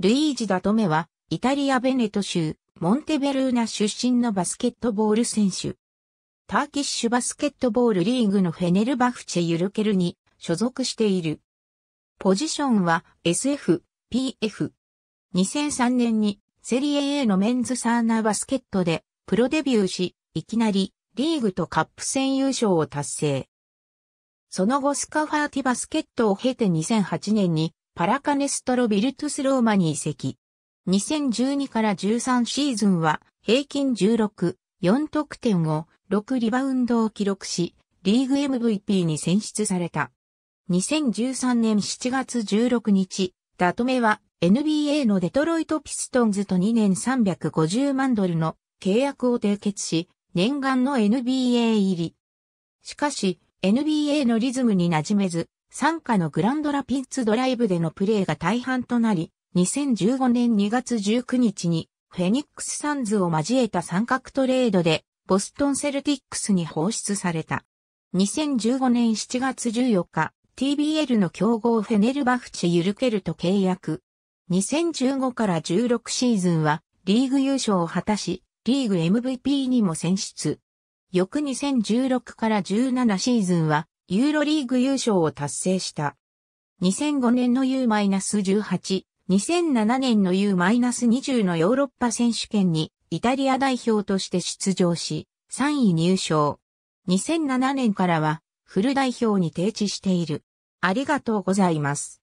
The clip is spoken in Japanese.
ルイージ・ダトメは、イタリア・ベネト州、モンテベルーナ出身のバスケットボール選手。ターキッシュバスケットボールリーグのフェネルバフチェ・ユルケルに所属している。ポジションは SF、PF。2003年にセリエ A のメンズサーナーバスケットでプロデビューし、いきなりリーグとカップ戦優勝を達成。その後スカファーティバスケットを経て2008年にパラカネストロ・ビルトゥス・ローマに移籍。2012から13シーズンは平均16、4得点を6リバウンドを記録し、リーグ MVP に選出された。2013年7月16日、ダトメは NBA のデトロイトピストンズと2年350万ドルの契約を締結し、念願の NBA 入り。しかし、NBA のリズムに馴染めず、参加のグランドラピッツドライブでのプレーが大半となり、2015年2月19日にフェニックスサンズを交えた三角トレードでボストンセルティックスに放出された。2015年7月14日、TBL の競合フェネルバフチユルケルと契約。2015から16シーズンはリーグ優勝を果たし、リーグ MVP にも選出。翌2016から17シーズンはユーロリーグ優勝を達成した。2005年の U-18、2007年の U-20 のヨーロッパ選手権にイタリア代表として出場し、3位入賞。2007年からはフル代表に定置している。ありがとうございます。